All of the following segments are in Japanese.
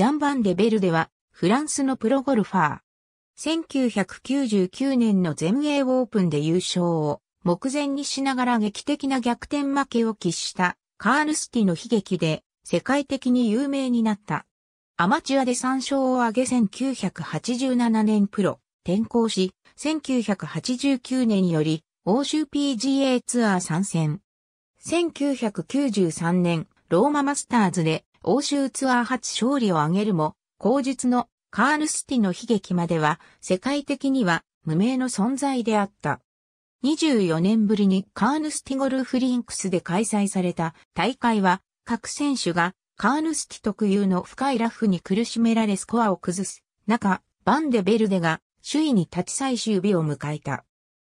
ジャンバン・デ・ベルデは、フランスのプロゴルファー。1999年の全英オープンで優勝を目前にしながら劇的な逆転負けを喫したカールスティの悲劇で世界的に有名になった。アマチュアで3勝を挙げ1987年プロ転向し、1989年より欧州 PGA ツアー参戦。1993年ローママスターズで欧州ツアー初勝利を挙げるも、後日のカールスティの悲劇までは世界的には無名の存在であった。24年ぶりにカーヌスティゴルフリンクスで開催された大会は各選手がカーヌスティ特有の深いラフに苦しめられスコアを崩す中、バンデベルデが首位に立ち最終日を迎えた。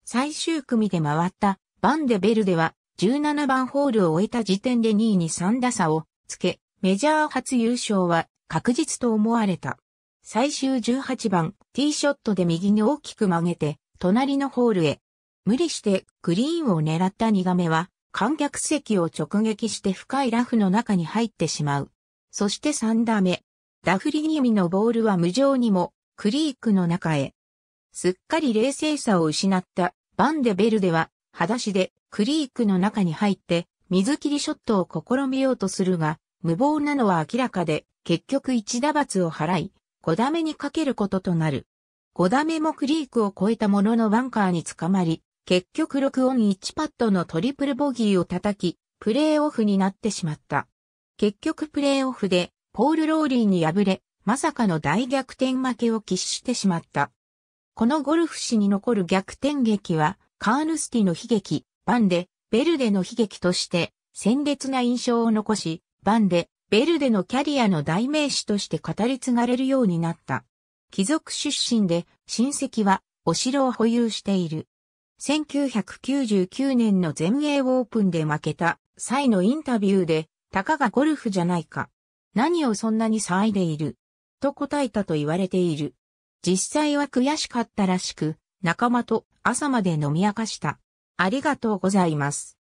最終組で回ったバンデベルデは17番ホールを終えた時点で2位に3打差をつけ、メジャー初優勝は確実と思われた。最終18番、ティーショットで右に大きく曲げて、隣のホールへ。無理してグリーンを狙った2画目は、観客席を直撃して深いラフの中に入ってしまう。そして3打目。ダフリ気味のボールは無情にも、クリークの中へ。すっかり冷静さを失ったバンデベルデは、裸足でクリークの中に入って、水切りショットを試みようとするが、無謀なのは明らかで、結局一打罰を払い、五打目にかけることとなる。五打目もクリークを越えたもののバンカーに捕まり、結局6オン1パットのトリプルボギーを叩き、プレーオフになってしまった。結局プレーオフで、ポール・ローリーに敗れ、まさかの大逆転負けを喫してしまった。このゴルフ史に残る逆転劇は、カーヌスティの悲劇、バンデ、ベルデの悲劇として、鮮烈な印象を残し、バンで、ベルデのキャリアの代名詞として語り継がれるようになった。貴族出身で、親戚はお城を保有している。1999年の全英オープンで負けた際のインタビューで、たかがゴルフじゃないか。何をそんなに騒いでいる。と答えたと言われている。実際は悔しかったらしく、仲間と朝まで飲み明かした。ありがとうございます。